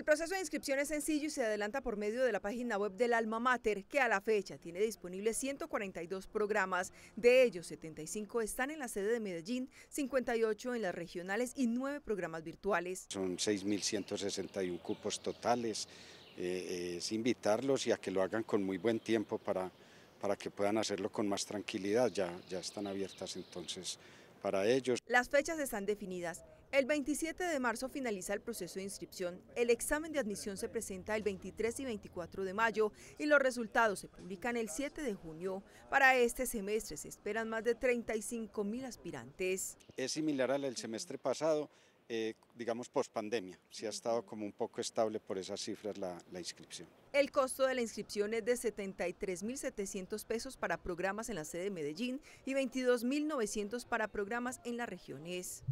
El proceso de inscripción es sencillo y se adelanta por medio de la página web del Alma Mater, que a la fecha tiene disponibles 142 programas. De ellos, 75 están en la sede de Medellín, 58 en las regionales y 9 programas virtuales. Son 6.161 cupos totales. Eh, eh, es invitarlos y a que lo hagan con muy buen tiempo para, para que puedan hacerlo con más tranquilidad. Ya, ya están abiertas entonces para ellos. Las fechas están definidas. El 27 de marzo finaliza el proceso de inscripción. El examen de admisión se presenta el 23 y 24 de mayo y los resultados se publican el 7 de junio. Para este semestre se esperan más de 35 mil aspirantes. Es similar al del semestre pasado, digamos eh, digamos, pospandemia. si ha estado como un poco estable por esas cifras la, la inscripción. El costo de la inscripción es de 73.700 pesos para programas en la sede de Medellín y 22.900 para programas en las regiones.